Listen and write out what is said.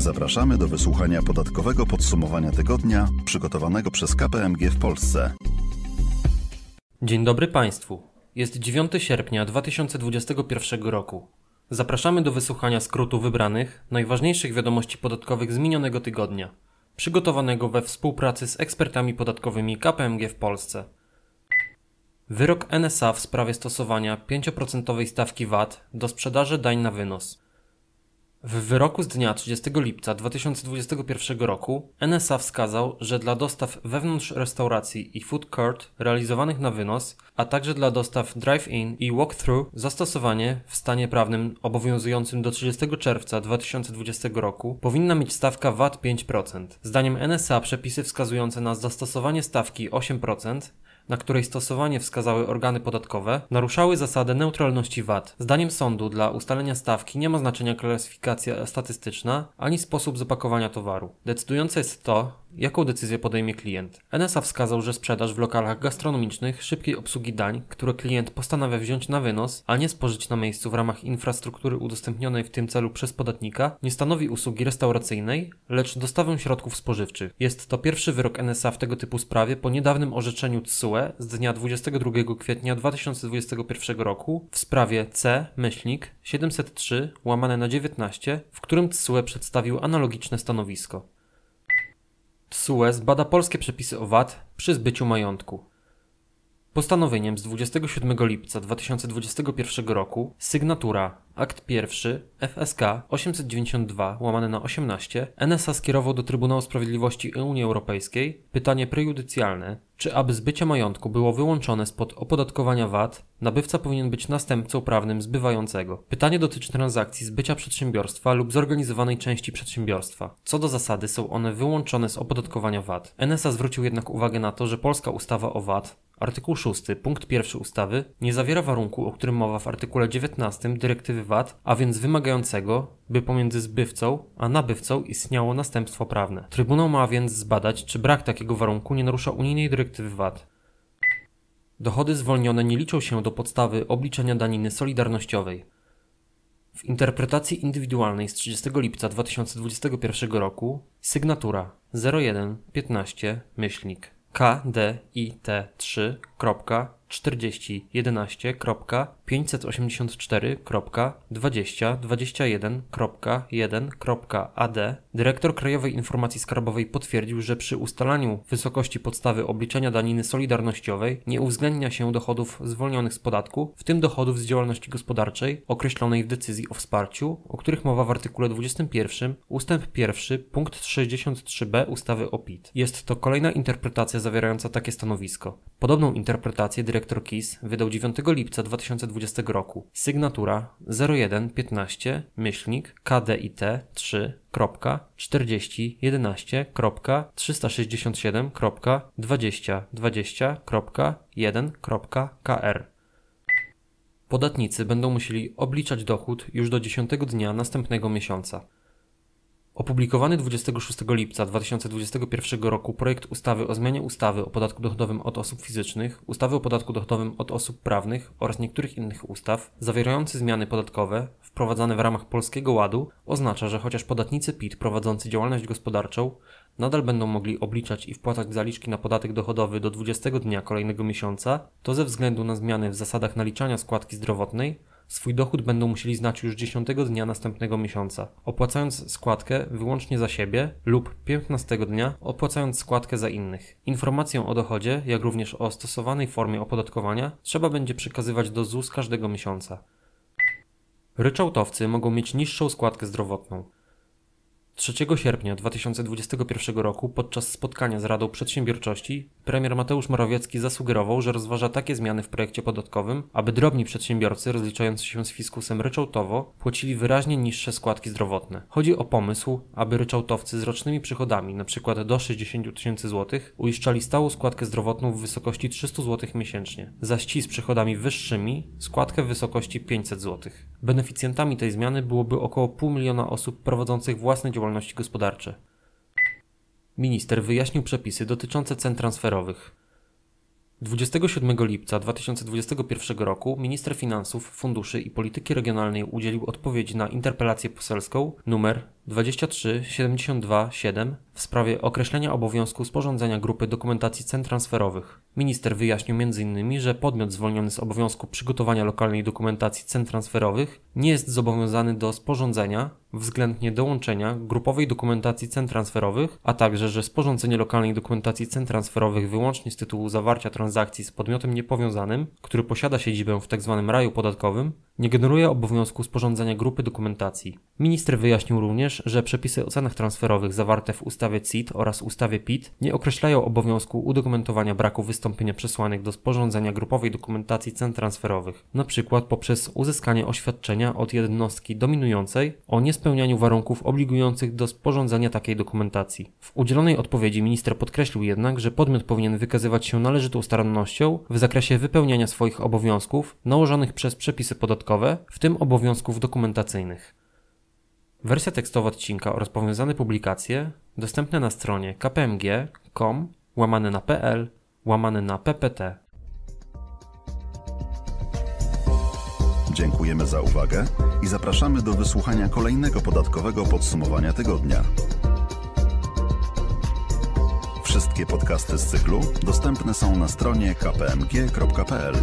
Zapraszamy do wysłuchania podatkowego podsumowania tygodnia przygotowanego przez KPMG w Polsce. Dzień dobry Państwu. Jest 9 sierpnia 2021 roku. Zapraszamy do wysłuchania skrótu wybranych, najważniejszych wiadomości podatkowych z minionego tygodnia, przygotowanego we współpracy z ekspertami podatkowymi KPMG w Polsce. Wyrok NSA w sprawie stosowania 5% stawki VAT do sprzedaży dań na wynos – w wyroku z dnia 30 lipca 2021 roku NSA wskazał, że dla dostaw wewnątrz restauracji i food court realizowanych na wynos, a także dla dostaw drive-in i walk-through zastosowanie w stanie prawnym obowiązującym do 30 czerwca 2020 roku powinna mieć stawka VAT 5%. Zdaniem NSA przepisy wskazujące na zastosowanie stawki 8% na której stosowanie wskazały organy podatkowe, naruszały zasadę neutralności VAT. Zdaniem sądu dla ustalenia stawki nie ma znaczenia klasyfikacja statystyczna ani sposób zapakowania towaru. Decydujące jest to, jaką decyzję podejmie klient. NSA wskazał, że sprzedaż w lokalach gastronomicznych szybkiej obsługi dań, które klient postanawia wziąć na wynos, a nie spożyć na miejscu w ramach infrastruktury udostępnionej w tym celu przez podatnika, nie stanowi usługi restauracyjnej, lecz dostawę środków spożywczych. Jest to pierwszy wyrok NSA w tego typu sprawie po niedawnym orzeczeniu TSUE z dnia 22 kwietnia 2021 roku w sprawie C 703 łamane na 19, w którym TSUE przedstawił analogiczne stanowisko. TSUE zbada polskie przepisy o VAT przy zbyciu majątku. Postanowieniem z 27 lipca 2021 roku sygnatura akt pierwszy FSK 892 łamane na 18 NSA skierował do Trybunału Sprawiedliwości Unii Europejskiej pytanie prejudycjalne czy aby zbycie majątku było wyłączone spod opodatkowania VAT, nabywca powinien być następcą prawnym zbywającego. Pytanie dotyczy transakcji zbycia przedsiębiorstwa lub zorganizowanej części przedsiębiorstwa. Co do zasady są one wyłączone z opodatkowania VAT. NSA zwrócił jednak uwagę na to, że polska ustawa o VAT Artykuł 6 punkt 1 ustawy nie zawiera warunku, o którym mowa w artykule 19 dyrektywy VAT, a więc wymagającego, by pomiędzy zbywcą a nabywcą istniało następstwo prawne. Trybunał ma więc zbadać, czy brak takiego warunku nie narusza unijnej dyrektywy VAT. Dochody zwolnione nie liczą się do podstawy obliczenia daniny solidarnościowej. W interpretacji indywidualnej z 30 lipca 2021 roku sygnatura 0115 myślnik KDIT3 4011.584.2021.1.ad dyrektor Krajowej Informacji Skarbowej potwierdził, że przy ustalaniu wysokości podstawy obliczenia daniny solidarnościowej nie uwzględnia się dochodów zwolnionych z podatku, w tym dochodów z działalności gospodarczej określonej w decyzji o wsparciu, o których mowa w artykule 21 ustęp 1 punkt 63b ustawy o PIT. Jest to kolejna interpretacja zawierająca takie stanowisko. Podobną interpretację dyrektor KIS wydał 9 lipca 2020 roku. Sygnatura 0115 myślnik KDIT 3 4011.367.2020.1.kr Podatnicy będą musieli obliczać dochód już do 10 dnia następnego miesiąca. Opublikowany 26 lipca 2021 roku projekt ustawy o zmianie ustawy o podatku dochodowym od osób fizycznych, ustawy o podatku dochodowym od osób prawnych oraz niektórych innych ustaw, zawierający zmiany podatkowe wprowadzane w ramach Polskiego Ładu, oznacza, że chociaż podatnicy PIT prowadzący działalność gospodarczą nadal będą mogli obliczać i wpłacać zaliczki na podatek dochodowy do 20 dnia kolejnego miesiąca, to ze względu na zmiany w zasadach naliczania składki zdrowotnej Swój dochód będą musieli znać już 10 dnia następnego miesiąca, opłacając składkę wyłącznie za siebie lub 15 dnia opłacając składkę za innych. Informację o dochodzie, jak również o stosowanej formie opodatkowania trzeba będzie przekazywać do ZUS każdego miesiąca. Ryczałtowcy mogą mieć niższą składkę zdrowotną. 3 sierpnia 2021 roku podczas spotkania z Radą Przedsiębiorczości premier Mateusz Morawiecki zasugerował, że rozważa takie zmiany w projekcie podatkowym, aby drobni przedsiębiorcy rozliczający się z fiskusem ryczałtowo płacili wyraźnie niższe składki zdrowotne. Chodzi o pomysł, aby ryczałtowcy z rocznymi przychodami np. do 60 tysięcy złotych uiszczali stałą składkę zdrowotną w wysokości 300 zł miesięcznie, zaś ci z przychodami wyższymi składkę w wysokości 500 zł. Beneficjentami tej zmiany byłoby około pół miliona osób prowadzących własne działalności działalności gospodarcze. Minister wyjaśnił przepisy dotyczące cen transferowych. 27 lipca 2021 roku minister finansów, funduszy i polityki regionalnej udzielił odpowiedzi na interpelację poselską numer 23 72 7 w sprawie określenia obowiązku sporządzenia grupy dokumentacji cen transferowych. Minister wyjaśnił m.in., że podmiot zwolniony z obowiązku przygotowania lokalnej dokumentacji cen transferowych nie jest zobowiązany do sporządzenia, względnie dołączenia grupowej dokumentacji cen transferowych, a także, że sporządzenie lokalnej dokumentacji cen transferowych wyłącznie z tytułu zawarcia transakcji z podmiotem niepowiązanym, który posiada siedzibę w tzw. Tak raju podatkowym, nie generuje obowiązku sporządzenia grupy dokumentacji. Minister wyjaśnił również, że przepisy o cenach transferowych zawarte w ustawie CIT oraz ustawie PIT nie określają obowiązku udokumentowania braku wystąpienia przesłanek do sporządzenia grupowej dokumentacji cen transferowych, np. poprzez uzyskanie oświadczenia od jednostki dominującej o niespełnianiu warunków obligujących do sporządzenia takiej dokumentacji. W udzielonej odpowiedzi minister podkreślił jednak, że podmiot powinien wykazywać się należytą starannością w zakresie wypełniania swoich obowiązków nałożonych przez przepisy podatkowe, w tym obowiązków dokumentacyjnych. Wersja tekstowa odcinka oraz powiązane publikacje dostępne na stronie kpmg.com łamane na pl łamane na ppt. Dziękujemy za uwagę i zapraszamy do wysłuchania kolejnego podatkowego podsumowania tygodnia. Wszystkie podcasty z cyklu dostępne są na stronie kpmg.pl.